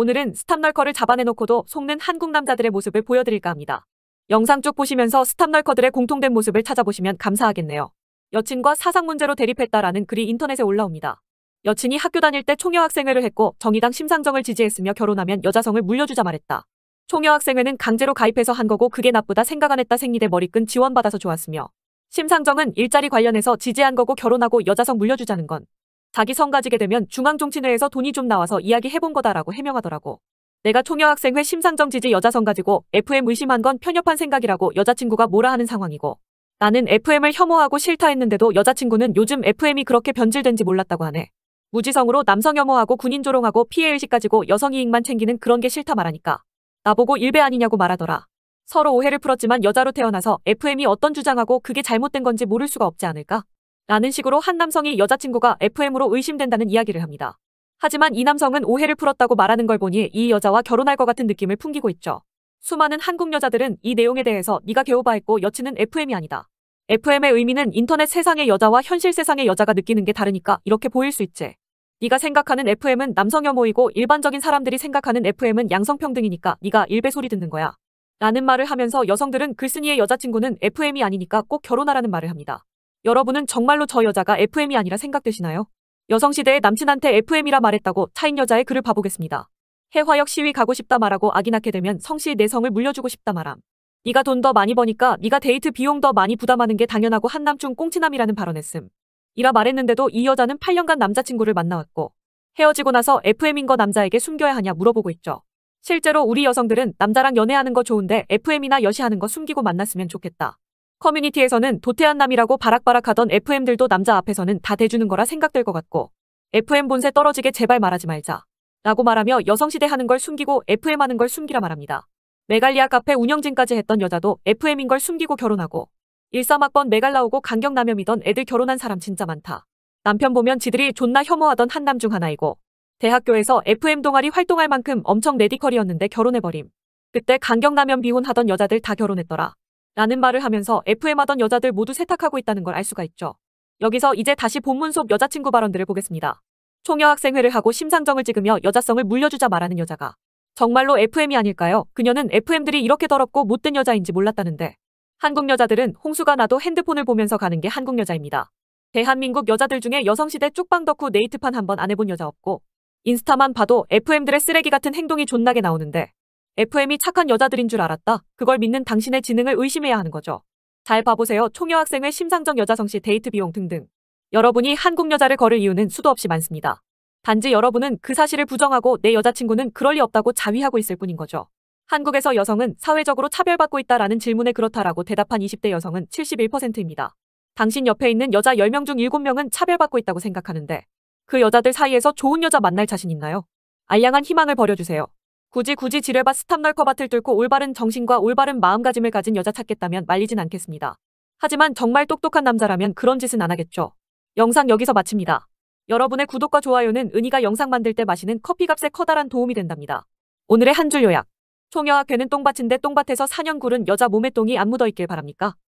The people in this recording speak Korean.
오늘은 스탑널커를 잡아내놓고도 속는 한국 남자들의 모습을 보여드릴까 합니다. 영상 쭉 보시면서 스탑널커들의 공통된 모습을 찾아보시면 감사하겠네요. 여친과 사상 문제로 대립했다라는 글이 인터넷에 올라옵니다. 여친이 학교 다닐 때 총여학생회를 했고 정의당 심상정을 지지했으며 결혼하면 여자성을 물려주자 말했다. 총여학생회는 강제로 가입해서 한 거고 그게 나쁘다 생각 안 했다 생리대 머리끈 지원받아서 좋았으며 심상정은 일자리 관련해서 지지한 거고 결혼하고 여자성 물려주자는 건 자기 성 가지게 되면 중앙정치회에서 돈이 좀 나와서 이야기해본 거다라고 해명하더라고. 내가 총여학생회 심상정 지지 여자 성 가지고 FM 의심한 건 편협한 생각이라고 여자친구가 뭐라 하는 상황이고 나는 FM을 혐오하고 싫다 했는데도 여자친구는 요즘 FM이 그렇게 변질된지 몰랐다고 하네. 무지성으로 남성 혐오하고 군인 조롱하고 피해의식 가지고 여성 이익만 챙기는 그런 게 싫다 말하니까 나보고 일배 아니냐고 말하더라. 서로 오해를 풀었지만 여자로 태어나서 FM이 어떤 주장하고 그게 잘못된 건지 모를 수가 없지 않을까? 라는 식으로 한 남성이 여자친구가 FM으로 의심된다는 이야기를 합니다. 하지만 이 남성은 오해를 풀었다고 말하는 걸 보니 이 여자와 결혼할 것 같은 느낌을 풍기고 있죠. 수많은 한국 여자들은 이 내용에 대해서 네가 개오바했고 여친은 FM이 아니다. FM의 의미는 인터넷 세상의 여자와 현실 세상의 여자가 느끼는 게 다르니까 이렇게 보일 수 있지. 네가 생각하는 FM은 남성혐오이고 일반적인 사람들이 생각하는 FM은 양성평등이니까 네가 일배 소리 듣는 거야. 라는 말을 하면서 여성들은 글쓴이의 여자친구는 FM이 아니니까 꼭 결혼하라는 말을 합니다. 여러분은 정말로 저 여자가 FM이 아니라 생각되시나요? 여성시대에 남친한테 FM이라 말했다고 차인 여자의 글을 봐보겠습니다. 해화역 시위 가고 싶다 말하고 아기 낳게 되면 성씨 내성을 물려주고 싶다 말함. 네가 돈 더 많이 버니까 네가 데이트 비용 더 많이 부담하는 게 당연하고 한남중 꽁치남이라는 발언했음. 이라 말했는데도 이 여자는 8년간 남자친구를 만나왔고 헤어지고 나서 FM인 거 남자에게 숨겨야 하냐 물어보고 있죠. 실제로 우리 여성들은 남자랑 연애하는 거 좋은데 FM이나 여시하는 거 숨기고 만났으면 좋겠다. 커뮤니티에서는 도태한남이라고 바락바락하던 FM들도 남자 앞에서는 다 대주는 거라 생각될 것 같고 FM 본세 떨어지게 제발 말하지 말자 라고 말하며 여성시대 하는 걸 숨기고 FM 하는 걸 숨기라 말합니다. 메갈리아 카페 운영진까지 했던 여자도 FM인 걸 숨기고 결혼하고 1사막번 메갈 나오고 강경남염이던 애들 결혼한 사람 진짜 많다. 남편 보면 지들이 존나 혐오하던 한남 중 하나이고 대학교에서 FM 동아리 활동할 만큼 엄청 레디컬이었는데 결혼해버림. 그때 강경남염 비혼하던 여자들 다 결혼했더라. 라는 말을 하면서 FM하던 여자들 모두 세탁하고 있다는 걸 알 수가 있죠. 여기서 이제 다시 본문 속 여자친구 발언들을 보겠습니다. 총여학생회를 하고 심상정을 찍으며 여자성을 물려주자 말하는 여자가 정말로 FM이 아닐까요? 그녀는 FM들이 이렇게 더럽고 못된 여자인지 몰랐다는데 한국 여자들은 홍수가 나도 핸드폰을 보면서 가는 게 한국 여자입니다. 대한민국 여자들 중에 여성시대 쪽방 덕후 네이트판 한번 안 해본 여자 없고 인스타만 봐도 FM들의 쓰레기 같은 행동이 존나게 나오는데 FM이 착한 여자들인 줄 알았다. 그걸 믿는 당신의 지능을 의심해야 하는 거죠. 잘 봐보세요. 총여학생회 심상정 여자성씨 데이트 비용 등등. 여러분이 한국 여자를 걸을 이유는 수도 없이 많습니다. 단지 여러분은 그 사실을 부정하고 내 여자친구는 그럴 리 없다고 자위하고 있을 뿐인 거죠. 한국에서 여성은 사회적으로 차별받고 있다라는 질문에 그렇다라고 대답한 20대 여성은 71%입니다. 당신 옆에 있는 여자 10명 중 7명은 차별받고 있다고 생각하는데 그 여자들 사이에서 좋은 여자 만날 자신 있나요? 알량한 희망을 버려주세요. 굳이 굳이 지뢰밭 스탑널커밭을 뚫고 올바른 정신과 올바른 마음가짐을 가진 여자 찾겠다면 말리진 않겠습니다. 하지만 정말 똑똑한 남자라면 그런 짓은 안 하겠죠. 영상 여기서 마칩니다. 여러분의 구독과 좋아요는 은희가 영상 만들 때 마시는 커피값에 커다란 도움이 된답니다. 오늘의 한 줄 요약. 총여와 괴는 똥밭인데 똥밭에서 사년 굴은 여자 몸에 똥이 안 묻어있길 바랍니까?